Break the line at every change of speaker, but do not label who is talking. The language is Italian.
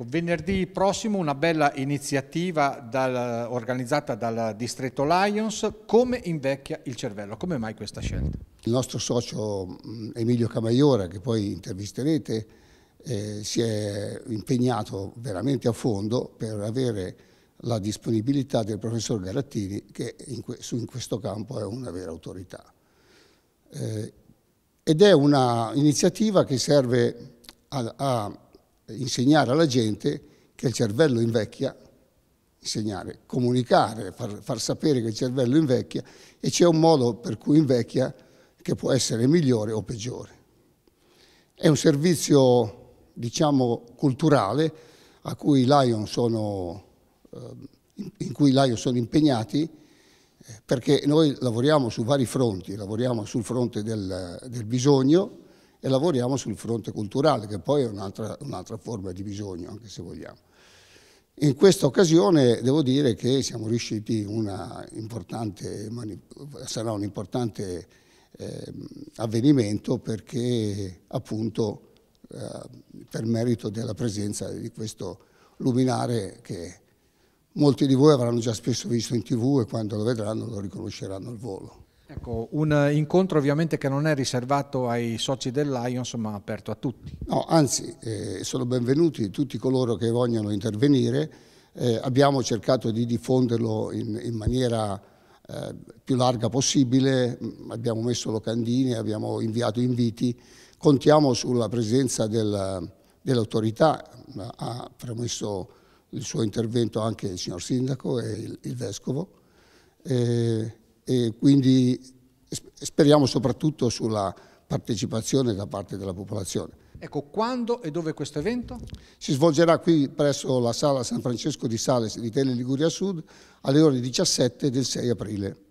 Ecco, venerdì prossimo una bella iniziativa dal, organizzata dal distretto Lions, come invecchia il cervello, come mai questa scelta?
Il nostro socio mm, Emilio Camaiora, che poi intervisterete, eh, si è impegnato veramente a fondo per avere la disponibilità del professor Garattini, che in, que in questo campo è una vera autorità. Eh, ed è un'iniziativa che serve a, a insegnare alla gente che il cervello invecchia, insegnare, comunicare, far, far sapere che il cervello invecchia e c'è un modo per cui invecchia che può essere migliore o peggiore. È un servizio, diciamo, culturale cui sono, ehm, in cui i Lion sono impegnati eh, perché noi lavoriamo su vari fronti, lavoriamo sul fronte del, del bisogno, e lavoriamo sul fronte culturale, che poi è un'altra, un'altra forma di bisogno, anche se vogliamo. In questa occasione devo dire che siamo riusciti una sarà un importante eh, avvenimento perché appunto eh, per merito della presenza di questo luminare che molti di voi avranno già spesso visto in tv e quando lo vedranno
lo riconosceranno al volo. Ecco, un incontro ovviamente che non è riservato ai soci del Lions ma aperto a tutti. No, anzi, eh, sono benvenuti tutti
coloro che vogliono intervenire. Eh, abbiamo cercato di diffonderlo in, in maniera eh, più larga possibile, mm, abbiamo messo locandine, abbiamo inviato inviti, contiamo sulla presenza del, dell'autorità, ha promesso il suo intervento anche il signor Sindaco e il, il Vescovo. Eh, e quindi speriamo soprattutto sulla partecipazione da parte della popolazione. Ecco, quando e dove questo evento? Si svolgerà qui presso la sala San Francesco di Sales di Tele Liguria Sud alle ore 17 del 6 aprile.